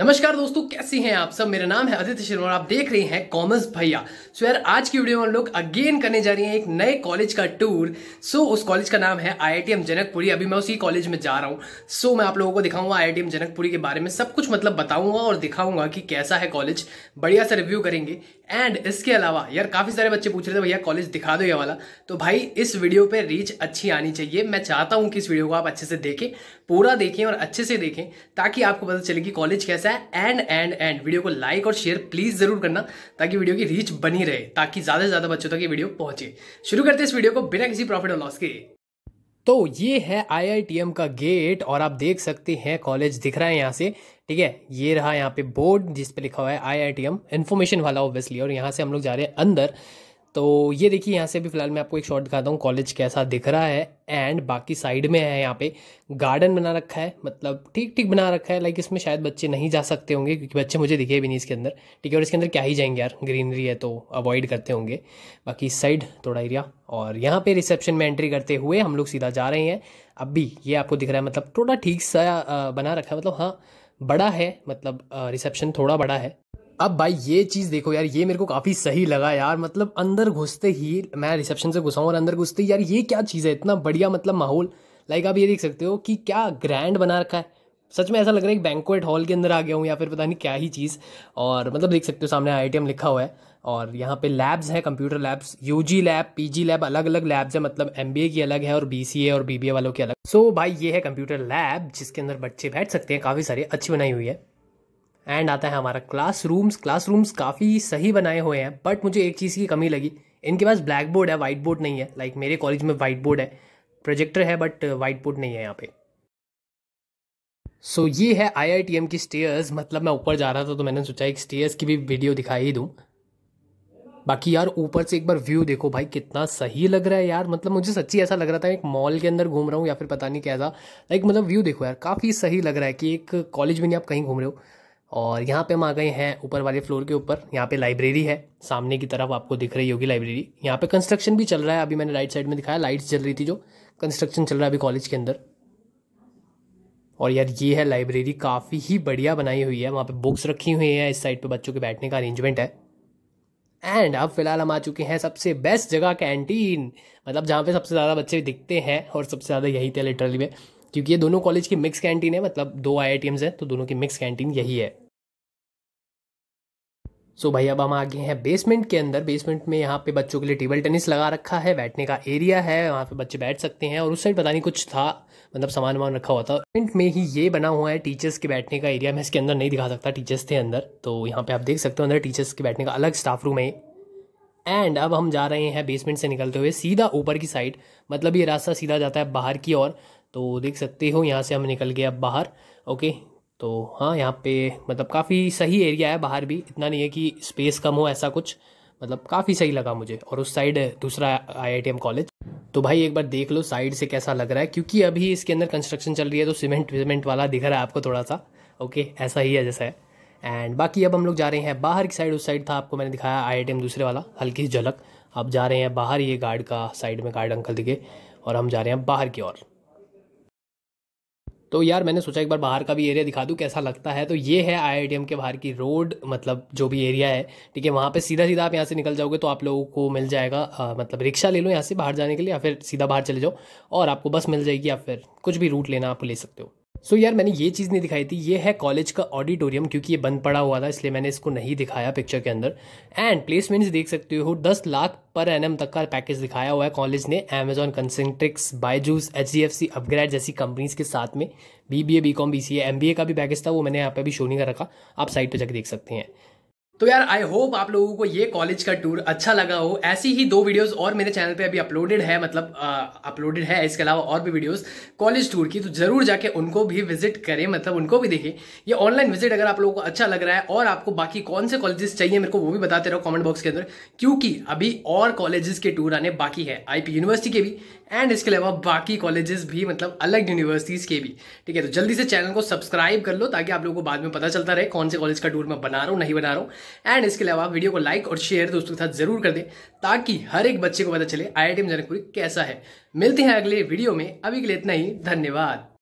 नमस्कार दोस्तों कैसे हैं आप सब मेरा नाम है आदित्य शर्मा और आप देख रहे हैं कॉमर्स भैया सो यार आज की वीडियो में हम लोग अगेन करने जा रहे हैं एक नए कॉलेज का टूर सो so, उस कॉलेज का नाम है आईआईटीएम जनकपुरी अभी मैं उसी कॉलेज में जा रहा हूँ सो so, मैं आप लोगों को दिखाऊंगा आईआईटीएम जनकपुरी के बारे में सब कुछ मतलब बताऊंगा और दिखाऊंगा कि कैसा है कॉलेज बढ़िया से रिव्यू करेंगे एंड इसके अलावा यार काफी सारे बच्चे पूछ रहे थे भैया कॉलेज दिखा दो ये वाला तो भाई इस वीडियो पर रीच अच्छी आनी चाहिए मैं चाहता हूँ कि इस वीडियो को आप अच्छे से देखें पूरा देखें और अच्छे से देखें ताकि आपको पता चले कि कॉलेज कैसे कैसा है एंड एंड एंड वीडियो को लाइक और शेयर प्लीज जरूर करना ताकि वीडियो की रीच बनी रहे ताकि ज्यादा से ज्यादा बच्चों तक ये वीडियो पहुंचे शुरू करते इस वीडियो को बिना किसी प्रॉफिट और लॉस के तो ये है आईआईटीएम का गेट और आप देख सकते हैं कॉलेज दिख रहा है यहाँ से ठीक है ये रहा यहाँ पे बोर्ड जिस पे लिखा हुआ है आई आई वाला ऑब्वियसली और यहाँ से हम लोग जा रहे हैं अंदर तो ये देखिए यहाँ से भी फिलहाल मैं आपको एक शॉट दिखाता हूँ कॉलेज कैसा दिख रहा है एंड बाकी साइड में है यहाँ पे गार्डन बना रखा है मतलब ठीक ठीक बना रखा है लाइक इसमें शायद बच्चे नहीं जा सकते होंगे क्योंकि बच्चे मुझे दिखे भी नहीं इसके अंदर ठीक है और इसके अंदर क्या ही जाएंगे यार ग्रीनरी है तो अवॉइड करते होंगे बाकी साइड थोड़ा एरिया और यहाँ पे रिसेप्शन में एंट्री करते हुए हम लोग सीधा जा रहे हैं अभी ये आपको दिख रहा है मतलब थोड़ा ठीक सा बना रखा है मतलब हाँ बड़ा है मतलब रिसेप्शन थोड़ा बड़ा है अब भाई ये चीज़ देखो यार ये मेरे को काफ़ी सही लगा यार मतलब अंदर घुसते ही मैं रिसेप्शन से घुसाऊँ और अंदर घुसते ही यार ये क्या चीज़ है इतना बढ़िया मतलब माहौल लाइक आप ये देख सकते हो कि क्या ग्रैंड बना रखा है सच में ऐसा लग रहा है कि बैंकुएट हॉल के अंदर आ गया हूँ या फिर पता नहीं क्या ही चीज़ और मतलब देख सकते हो सामने आई लिखा हुआ है और यहाँ पे लैब्स हैं computer labs U G lab P G lab अलग अलग लैब्स हैं मतलब एम बी ए की अलग है और बी सी ए और बी वालों की अलग सो so, भाई ये है कंप्यूटर लैब जिसके अंदर बच्चे बैठ सकते हैं काफ़ी सारी अच्छी बनाई हुई है एंड आता है हमारा क्लासरूम्स क्लासरूम्स काफ़ी सही बनाए हुए हैं बट मुझे एक चीज़ की कमी लगी इनके पास ब्लैक बोर्ड है वाइट बोर्ड नहीं है लाइक like मेरे कॉलेज में वाइट बोर्ड है प्रोजेक्टर है बट वाइट बोर्ड नहीं है यहाँ पे सो so, ये है आई की स्टेयर्स मतलब मैं ऊपर जा रहा था तो मैंने सोचा एक स्टेयर्स की भी वीडियो दिखाई ही दूँ बाकी यार ऊपर से एक बार व्यू देखो भाई कितना सही लग रहा है यार मतलब मुझे सच्ची ऐसा लग रहा था एक मॉल के अंदर घूम रहा हूँ या फिर पता नहीं कैसा लाइक मतलब व्यू देखो यार काफ़ी सही लग रहा है कि एक कॉलेज में नहीं आप कहीं घूम रहे हो और यहाँ पे हम आ गए हैं ऊपर वाले फ्लोर के ऊपर यहाँ पे लाइब्रेरी है सामने की तरफ आपको दिख रही होगी लाइब्रेरी यहाँ पे कंस्ट्रक्शन भी चल रहा है अभी मैंने राइट साइड में दिखाया लाइट्स जल रही थी जो कंस्ट्रक्शन चल रहा है अभी कॉलेज के अंदर और यार ये है लाइब्रेरी काफ़ी ही बढ़िया बनाई हुई है वहाँ पे बुक्स रखी हुई हैं इस साइड पे बच्चों के बैठने का अरेंजमेंट है एंड अब फिलहाल हम आ चुके हैं सबसे बेस्ट जगह कैंटीन मतलब जहाँ पे सबसे ज़्यादा बच्चे दिखते हैं और सबसे ज़्यादा यही थे लिटरली में क्योंकि ये दोनों कॉलेज की मिक्स कैंटीन है मतलब दो आई आई हैं तो दोनों की मिक्स कैंटीन यही है सो so भाई अब हम आगे हैं बेसमेंट के अंदर बेसमेंट में यहाँ पे बच्चों के लिए टेबल टेनिस लगा रखा है बैठने का एरिया है वहाँ पे बच्चे बैठ सकते हैं और उस साइड पता नहीं कुछ था मतलब सामान वामान रखा हुआ था बेसमेंट में ही ये बना हुआ है टीचर्स के बैठने का एरिया मैं इसके अंदर नहीं दिखा सकता टीचर्स थे अंदर तो यहाँ पे आप देख सकते हो अंदर टीचर्स के बैठने का अलग स्टाफ रूम है एंड अब हम जा रहे हैं बेसमेंट से निकलते हुए सीधा ऊपर की साइड मतलब ये रास्ता सीधा जाता है बाहर की ओर तो देख सकते हो यहाँ से हम निकल गए अब बाहर ओके तो हाँ यहाँ पे मतलब काफ़ी सही एरिया है बाहर भी इतना नहीं है कि स्पेस कम हो ऐसा कुछ मतलब काफ़ी सही लगा मुझे और उस साइड दूसरा आईआईटीएम कॉलेज तो भाई एक बार देख लो साइड से कैसा लग रहा है क्योंकि अभी इसके अंदर कंस्ट्रक्शन चल रही है तो सीमेंट वीमेंट वाला दिख रहा है आपको थोड़ा सा ओके ऐसा ही है जैसा है एंड बाकी अब हम लोग जा रहे हैं बाहर की साइड उस साइड था आपको मैंने दिखाया आई दूसरे वाला हल्की झलक अब जा रहे हैं बाहर ये गार्ड का साइड में गार्ड अंकल दिखे और हम जा रहे हैं बाहर की ओर तो यार मैंने सोचा एक बार बाहर का भी एरिया दिखा दूँ कैसा लगता है तो ये है आई के बाहर की रोड मतलब जो भी एरिया है ठीक है वहाँ पर सीधा सीधा आप यहाँ से निकल जाओगे तो आप लोगों को मिल जाएगा आ, मतलब रिक्शा ले लो यहाँ से बाहर जाने के लिए या फिर सीधा बाहर चले जाओ और आपको बस मिल जाएगी या फिर कुछ भी रूट लेना आप ले सकते हो सो so, यार मैंने ये चीज़ नहीं दिखाई थी ये है कॉलेज का ऑडिटोरियम क्योंकि ये बंद पड़ा हुआ था इसलिए मैंने इसको नहीं दिखाया पिक्चर के अंदर एंड प्लेसमेंट्स देख सकते हो दस लाख पर एन तक का पैकेज दिखाया हुआ है कॉलेज ने Amazon Concentrix Byju's H D F C upGrad जैसी कंपनीज के साथ में B B A B com B C A M B A का भी पैकेज था वो मैंने यहाँ पे भी शो नहीं कर रखा आप साइट पर जाकर देख सकते हैं तो यार आई होप आप लोगों को ये कॉलेज का टूर अच्छा लगा हो ऐसी ही दो वीडियोस और मेरे चैनल पे अभी अपलोडेड है मतलब अपलोडेड है इसके अलावा और भी वीडियोस कॉलेज टूर की तो जरूर जाके उनको भी विजिट करें मतलब उनको भी देखें ये ऑनलाइन विजिट अगर आप लोगों को अच्छा लग रहा है और आपको बाकी कौन से कॉलेजेस चाहिए मेरे को वो भी बताते रहो कॉमेंट बॉक्स के अंदर क्योंकि अभी और कॉलेजेस के टूर आने बाकी है आई यूनिवर्सिटी के भी एंड इसके अलावा बाकी कॉलेजेस भी मतलब अलग यूनिवर्सिटीज़ के भी ठीक है तो जल्दी से चैनल को सब्सक्राइब कर लो ताकि आप लोगों को बाद में पता चलता रहे कौन से कॉलेज का टूर मैं बना रहा हूँ नहीं बना रहा हूँ एंड इसके अलावा वीडियो को लाइक और शेयर दोस्तों के साथ जरूर कर दें ताकि हर एक बच्चे को पता चले आई आई टी कैसा है मिलते हैं अगले वीडियो में अभी के लिए इतना ही धन्यवाद